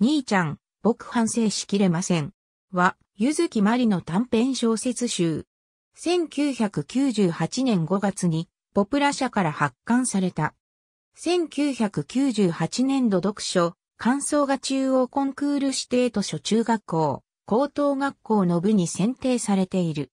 兄ちゃん、僕反省しきれません。は、ゆずきまりの短編小説集。1998年5月に、ポプラ社から発刊された。1998年度読書、感想が中央コンクール指定図書中学校、高等学校の部に選定されている。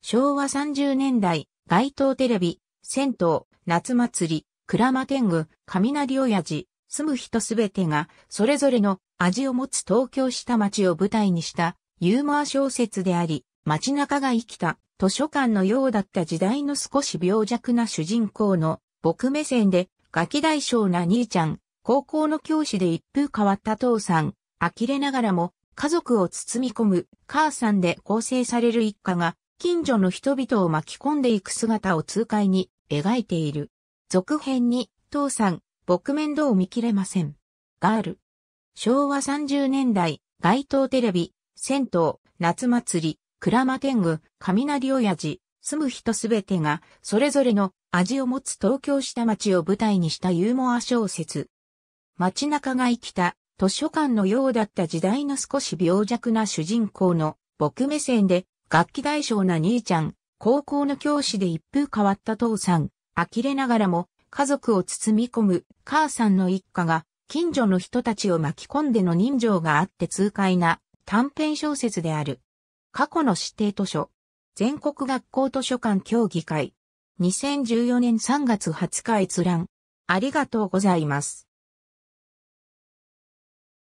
昭和30年代、街頭テレビ、銭湯、夏祭り、倉間天狗、雷親父、住む人すべてが、それぞれの味を持つ東京下町を舞台にしたユーモア小説であり、街中が生きた図書館のようだった時代の少し病弱な主人公の僕目線でガキ大将な兄ちゃん、高校の教師で一風変わった父さん、呆れながらも家族を包み込む母さんで構成される一家が近所の人々を巻き込んでいく姿を痛快に描いている。続編に父さん、僕面倒見切れません。ガール。昭和30年代、街頭テレビ、銭湯、夏祭り、倉間天狗、雷親父、住む人すべてが、それぞれの味を持つ東京下町を舞台にしたユーモア小説。街中が生きた、図書館のようだった時代の少し病弱な主人公の、僕目線で、楽器大将な兄ちゃん、高校の教師で一風変わった父さん、呆れながらも、家族を包み込む、母さんの一家が、近所の人たちを巻き込んでの人情があって痛快な短編小説である。過去の指定図書。全国学校図書館協議会。2014年3月20日閲覧。ありがとうございます。